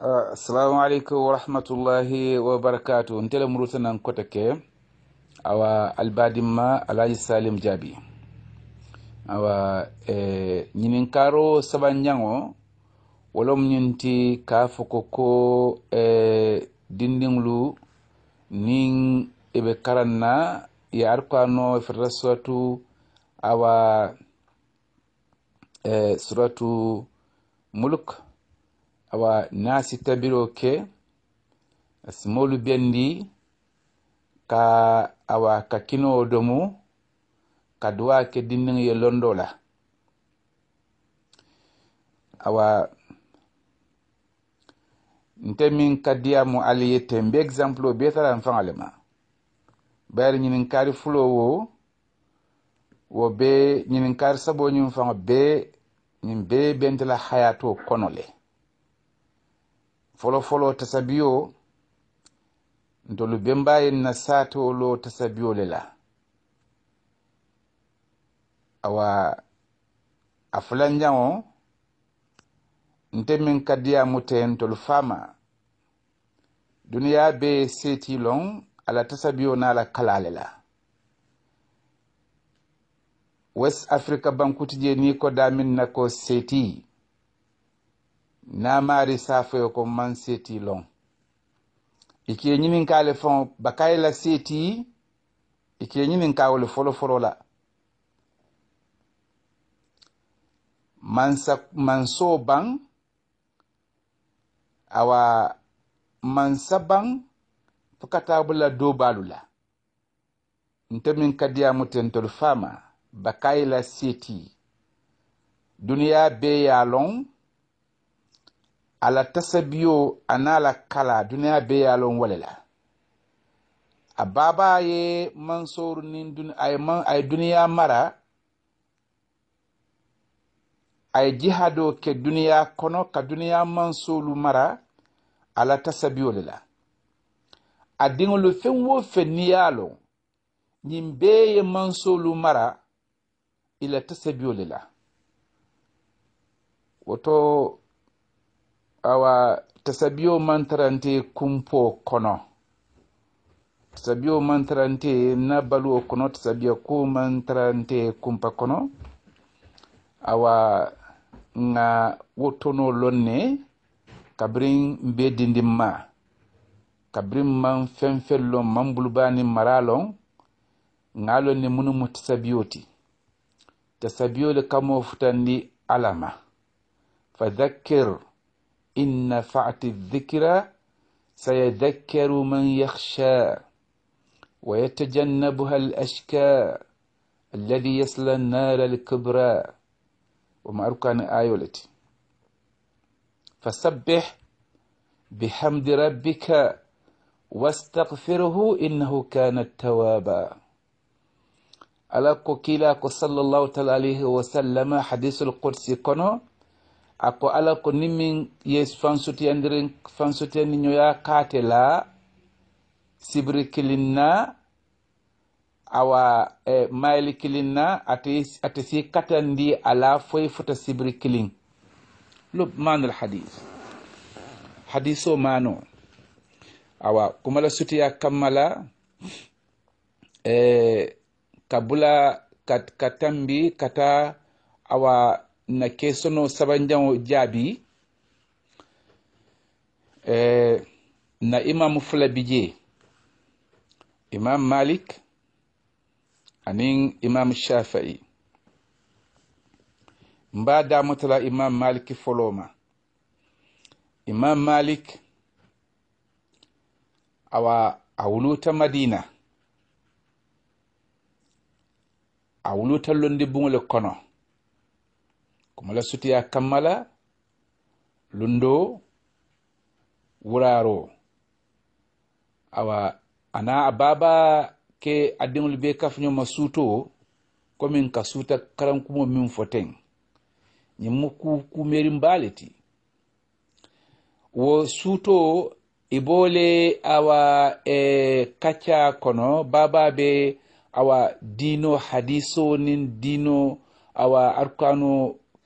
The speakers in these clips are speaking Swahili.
assalamu aleykum wa rahmatullahi wa barakatu ntele murutanan kota ke awa albadimma alaji salim jaabi awa e ñininkaro saban ñaŋo wolom ñinti ka foko ko ko e dindiŋlu niŋ i be ye arkano fetata suratu awa e suratu mulk awa nasi tabiro ke simolu bendi ka awa ka kinowo domu ka duwa ke dinniŋ ye londo la awa nte min ka diya mu ali ye ten be example bee tara n faŋa le ma bayiri ɲininkaari fulo wo wo be ɲininkaari sabo ɲiŋ faŋo bee ɲiŋ bee bentela hayatoo kono le folo folo tasabiyo ntolu bembayin na satolo tasabiyo le la awa a fulanjaŋo nte min kadiya muten tolu fama duniya be seti lon ala tasabiyo na ala kalale la west africa bankuti je ni ko damin na ko seti naamaari safoyo ko man ka lon ka a le faŋo bakaye la seeti ka ñimin folo folofolo la mansa manso baŋ awa mansa baŋ fo ka taabu la doobaalu la nte min kadiyamu tentolu faama bakaye la seetii duniyaa bee ye a loŋ a la biyo a n'a la kala duniya bɛɛ y'a lɔn wale la a baaba ye mansoor ni a ye man a ye duniya mara a ye jiha dɔ kɛ duniya kɔnɔ ka duniya mansoolu mara a la tasabiyo le la a deŋolu fɛn o fɛn n'i y'a lɔn nin bɛɛ ye mansoolu mara i la tasabiyo le la woto awa tasabio mantarante kumpo kono tasabio mantarante na baluwo kono tasabia ko mantarante kumpa kono awa nga wotono lonne kabrin mbe dindin ma kabrin man fenfen lon man bulubani mara lon nga lon ne munu mu tasabiyo ti tasabiyo le kamo futandi alama fadhakkir إن نفعت الذكرى سيذكر من يخشى ويتجنبها الأشكى الذي يصلى النار الكبرى وما أركان آيولتي فسبح بحمد ربك واستغفره إنه كان توابا ala ko صلى الله عليه وسلم حديث القدس كنو ako ala ko nimmin yeesu fansutiyandirin fansutiyandi ñoya kaate la sibiri kilinna awa e kilin kilinna ate si katandi ala foye fota sibiri kilin lu manul hadis hadiso mano awa kumala sutiya kammala e kabula kat, katambi kata awa na kesono sono sabanjaŋo jaabi eh, na imamu fula bi je imam malik aniŋ imam shafai n b'a daamutala imam malik folo ma imam malik awa a wuluta madina a wuluta londi buŋo le kono kumala sutiya kamma la lundo wuraro awa ana a baba ke adiŋolu be kafuñoma suuto komin ka suuta karankumo min foteŋ ñiŋ mu ku kumerin le ti wo suuto i boole awa e kacca kono baba be awa diino hadiso nin diino awa arkano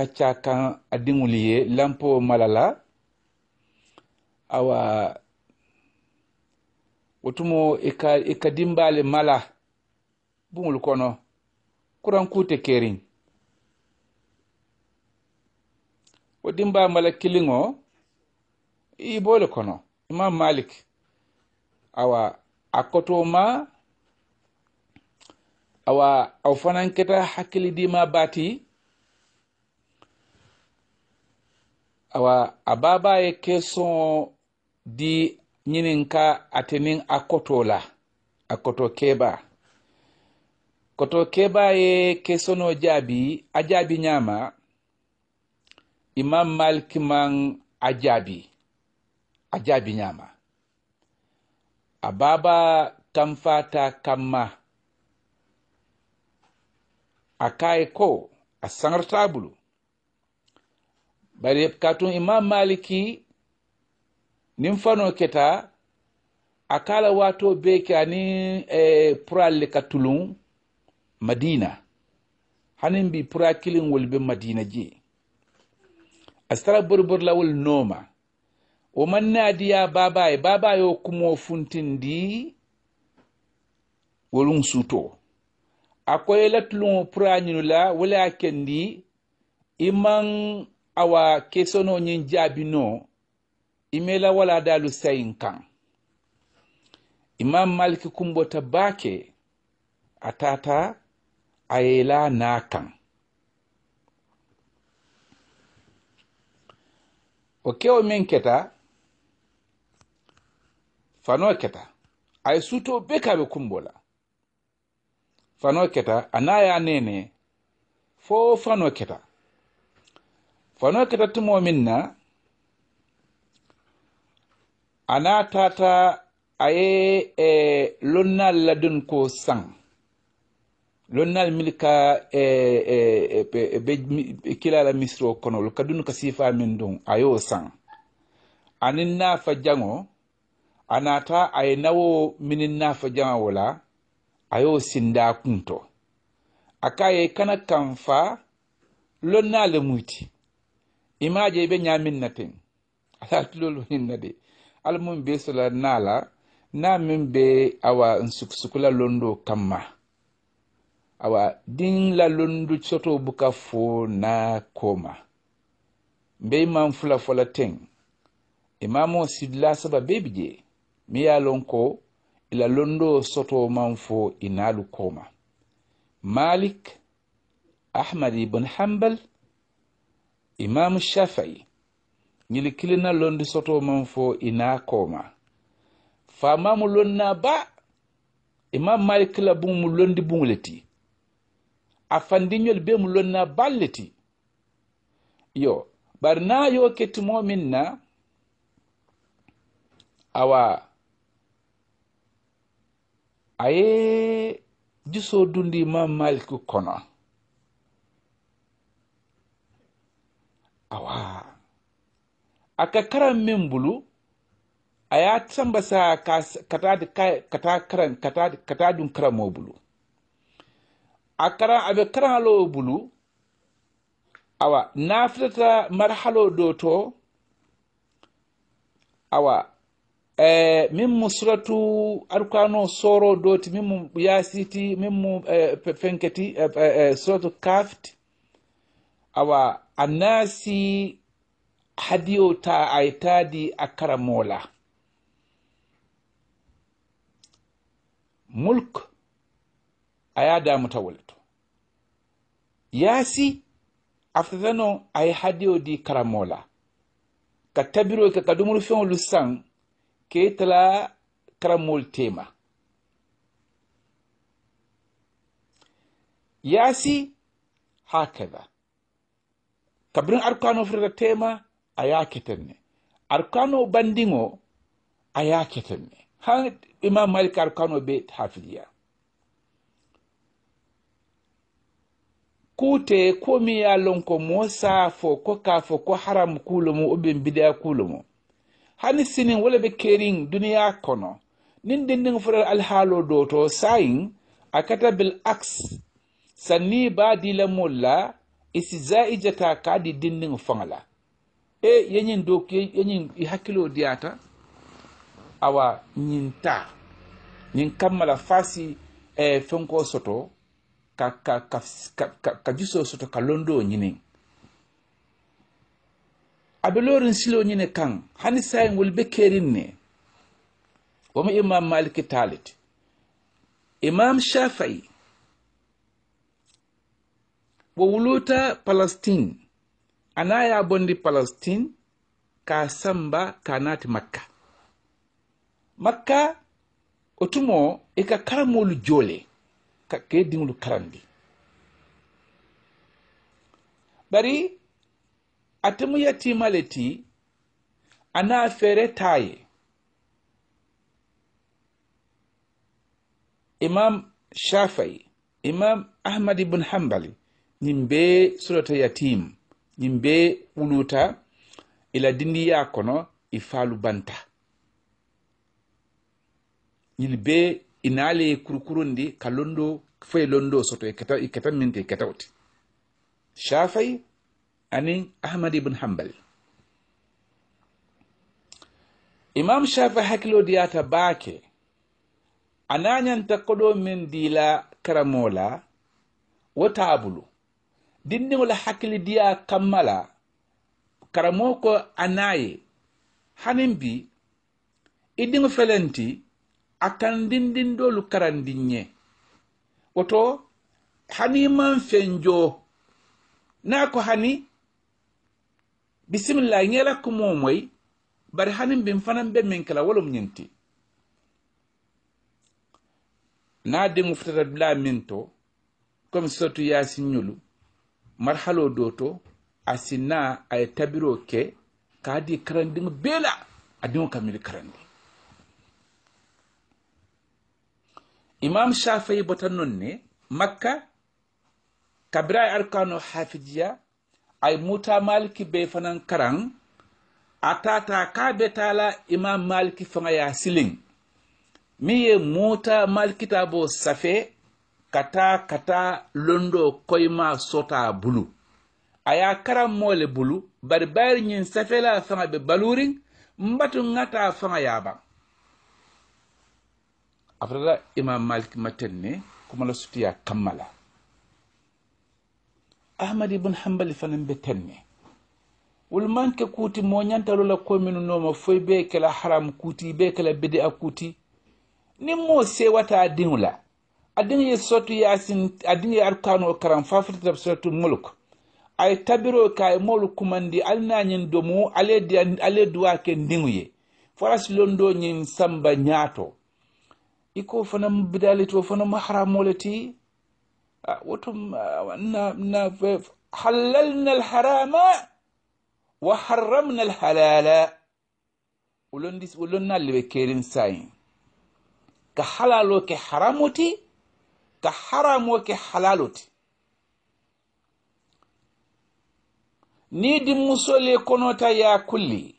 kaccakan adiŋol ye lampo malala awa tumo i ka dimbali mala buŋol kono te keriŋ wo dimba mala kiliŋo i bole kono imam malik awa a ma awa aw fanaŋ keta hakkili dima baati awa a babaye keson di ñininka atenin a koto la a koto keba koto kebaye kesono jaabi a jaabi ñama imam malkiman a jaabi a jaabi ñama a baba tanfata kamma a kaye ko a sanrtabulu bari katun imam maliki nin fano keta a kala wato beke ni ani e, eh, puralle ka tulun madina hanin bi pura kilin wol madina je astara borbor lawol nooma o mannadiya babaye babaye o kumo funtindi wolum suto akoye latulun o nyinula la kendi iman awa kesono ñiŋ jaabino ime la wala daalu sayin kaŋ imam maliki kumbota baake a tata a ye la naa kaŋ o kewo meŋ keta fano keta a ye suto be ka be kumbo la fano keta a naa ye a nene fo fano keta fano ketattumo tumo na ana tata a ye eh, la ladun ko sang lonnal milka e, e, e, e be, be, be kilala misro kono lu kadun ka sifa min dun a sang san anin nafa jango anata a ye nawo minin fa jango la a sinda kunto a ka ye kana kanfa lonnale muti image ɓe ñaminnaten ala tulol woninna de almum be sola naala na min be awa n sukusukula londo kamma awa dinla londu coto buka fo na koma mbey man fulafola teng imamo sidla saba beɓi je mi ya lon ko ila londo soto man fo inalu koma malik ahmad ibn hambal imam shafai ñili kilina londi soto man fo ina koma famamu lonna ba imam malik la bum mu londi bun leti a fandiñol be mu lonna bal yo bari yo kettimo mominna na awa aye juso dundi imam malik kono awa a ka karan min bulu a ya tambasa ka ta dun karamo bulu a karan abe bɛ karan alo bulu awa na fitata marhalo do to awa eh, min mu suratu arkano soro doti min mu yasiti min mu eh, fenketi eh, eh, eh, suratu kaft awa anasi hadiyo ta aitadi akara mola mulk aya damu tawolto yaasi a hadiyo di karamola ka tabiro ka kadumuru feŋolu ke tala karamol tema yasi hakada kabirin arkano firta tema a ya ketenne arkano bandingo a ya ketenne imam malik arkano be hafidiya kute ko ya lonko mosa fo ko ka fo ko haram kulumu ubin bidiya kulumu hani sinin wala be kerin duniya kono nin dindin furar alhalo doto sayin akata kata bil aks sanni ba la mulla e si zaa'i jata kaadi dinndigo faŋala e yeñin dow yeñin i hakkiloo diyata awa ñinta ñin kammala faasi e fenkoo soto ka ka ka ka ka jusoo soto ka londoo ñinin abe loorin siloo ñine kaŋ hani saayin wol be keerin ne woma imam maliki taalit imam shafayi wo wuluta palestine a ye a bondi palestine ka samba ka naati makka makka wo tumo i ka karamolu joole ka ke diŋolu karandi bari atemu mu yatima le ti ana na taa ye imam shafai imam ahmad ibn hambali ñin bee sodota yatim ñin bee wuluta ila dindiya kono i faalu banta ñin bee inaale kurkurundi ka londo foye londo soto e keta, keta minte ketawti shafai ani ahmad ibn hambal imam shafai hakkilo diyata baake a nañanta koɗo min dila karamola wo taabulu dindiŋo la hakkili diya kamma la karamoo ko a naa ye haniŋ bi i diŋo feleŋ ti a kaŋ dindindoolu karandiŋ ye woto hani maŋ feŋ joo a ko hani bisimilla nyɛ la kumoo moyi bari bi n fanaŋ be meŋ kela wolum ñiŋ ti naa diŋo futata dulaa miŋ to comme sotu yaasin marhalo dow to a sinna aye tabiro ke kaadi karandiŋo beela adiŋo ka mili karandi imam shafayi botan non ne makka kabira ye arkano hafidiya aye muta maliki be fanan karan a tata ka be tala imam maliki faŋa ya siliŋ miŋ ye muta malikita bo safe ka taa ka taa londo koyma sota bulu a ye karanmoo le bulu bari bayiri ñiŋ safela faŋa be baluuriŋ mbatu ŋa taa faŋa ye a baŋ a fotata imam malik maten ne kuma la sutiya kamma la ahmad ibn hambali fanaŋ be ten ne wolu maŋ ke kuuti moo ñantalo la ko minu nooma foyi bee ke la haram kuuti bee ke la bidia kuuti niŋ moo seewata diŋo la adin yi sotu ya yasin adin yi arkano karan fafirta suratul mulk ay tabiro kay molu kumandi alnañin domo ale ale duwa ke ndiŋuye faras londo ñin samba ñaato iko fanam bidaliti o fanam haramole ti ah, wotum ah, na na halalna alharama wa harramna alhalala ulondis ulonnalleɓe kerin sayin ka halalo ke haramoti ka haramo ke halalo ti ni dimmuso le konota ya kulli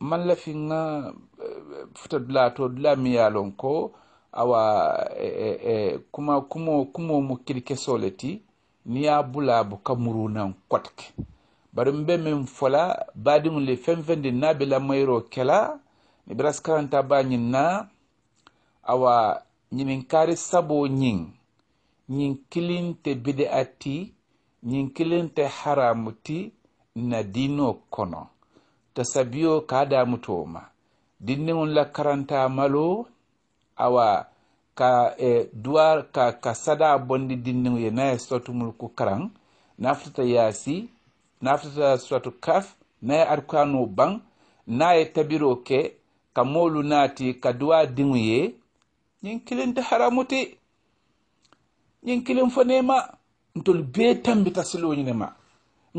man lafinga futa to dula mi ye lon ko awa e, e, e, kuma kumo kumo mu kirke le ti ni ye bula buka murunan kotake bari n be min fola badimu le fenfendi na be lamayiro kela ni berasikanta ba ñin na awa ɲininkari sabo ɲin ɲin kelen tɛ bideati ɲin kelen tɛ ti na dino kɔnɔ tasabiyo k'a da muto ma dinniŋo la karanta malo awa ka eh, duwar ka, ka sada bondi dinniŋo ye na ye sotu mulku karaŋ nafutata yaasi nafutata sotu kaf na ye arkano baŋ na ye tabiro ke ka moolu naati ka duwa diŋo ye ñiŋ kiliŋ te haramu ti ñiŋ kiliŋ fo nema ntolu bee tambita siloo ñine ma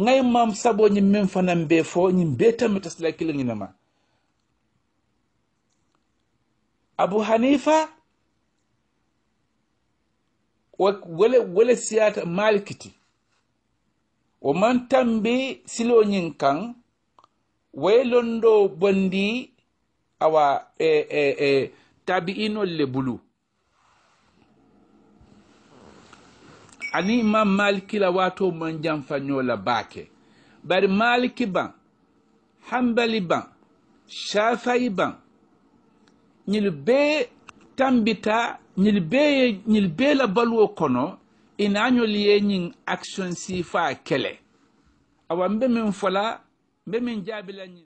ŋayi maŋ saboo ñiŋ meŋ fanaŋ bee fo ñiŋ bee tambita sila kiliŋ ñine ma abu hanifa wole wole siyata malikiti wo man tambi siloñin kan waye londo bondi awa e, e, e, tabi'inol le bulu ani ma maliki la wato man janfa la baake bari maliki ban hambali ban shafayi ban ñil bee tambita ñil bee ñil bee la baluwo kono inañol ye ñin action sifa kele awa mbe min fola mbe min jaabila ñin